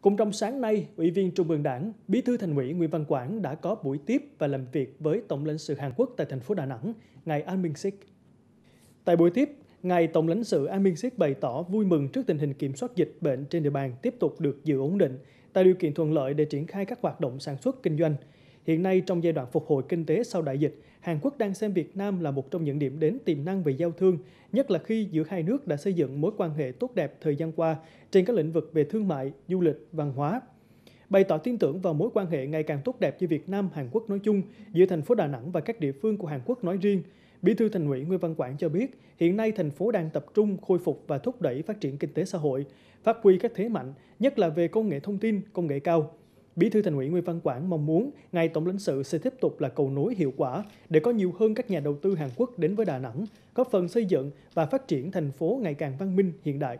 cùng trong sáng nay, Ủy viên Trung ương Đảng, Bí thư Thành ủy Nguyễn Văn Quảng đã có buổi tiếp và làm việc với Tổng lãnh sự Hàn Quốc tại thành phố Đà Nẵng, ngài An Minh Sik. Tại buổi tiếp, ngài Tổng lãnh sự An Minh Sik bày tỏ vui mừng trước tình hình kiểm soát dịch bệnh trên địa bàn tiếp tục được giữ ổn định, tạo điều kiện thuận lợi để triển khai các hoạt động sản xuất kinh doanh. Hiện nay, trong giai đoạn phục hồi kinh tế sau đại dịch, Hàn Quốc đang xem Việt Nam là một trong những điểm đến tiềm năng về giao thương, nhất là khi giữa hai nước đã xây dựng mối quan hệ tốt đẹp thời gian qua trên các lĩnh vực về thương mại, du lịch, văn hóa. Bày tỏ tin tưởng vào mối quan hệ ngày càng tốt đẹp giữa Việt Nam Hàn Quốc nói chung, giữa thành phố Đà Nẵng và các địa phương của Hàn Quốc nói riêng, Bí thư Thành ủy Nguyễn Văn Quảng cho biết, hiện nay thành phố đang tập trung khôi phục và thúc đẩy phát triển kinh tế xã hội, phát huy các thế mạnh, nhất là về công nghệ thông tin, công nghệ cao Bí thư Thành ủy Nguyễn Văn Quảng mong muốn ngài tổng lãnh sự sẽ tiếp tục là cầu nối hiệu quả để có nhiều hơn các nhà đầu tư Hàn Quốc đến với Đà Nẵng, góp phần xây dựng và phát triển thành phố ngày càng văn minh hiện đại.